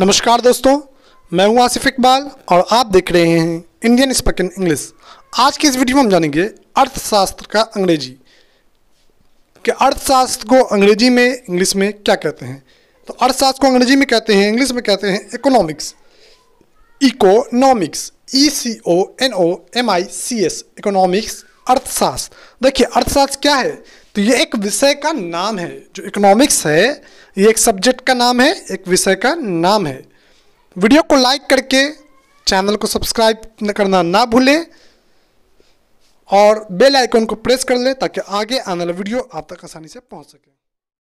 नमस्कार दोस्तों मैं हूं आसिफ इकबाल और आप देख रहे हैं इंडियन स्पोकन इंग्लिश आज की इस वीडियो में हम जानेंगे अर्थशास्त्र का अंग्रेजी कि अर्थशास्त्र को अंग्रेजी में इंग्लिश में क्या कहते हैं तो अर्थशास्त्र को अंग्रेजी में कहते हैं इंग्लिश में कहते हैं economics economics E C O N O M I C S economics अर्थशास्त्र देखिए अर्थशास्त्र क्या है तो ये एक विषय का नाम है जो इकोनॉमिक्स है ये एक सब्जेक्ट का नाम है एक विषय का नाम है वीडियो को लाइक करके चैनल को सब्सक्राइब करना ना भूलें और बेल आइकन को प्रेस कर लें ताकि आगे आने वाला वीडियो आप तक आसानी से पहुंच सके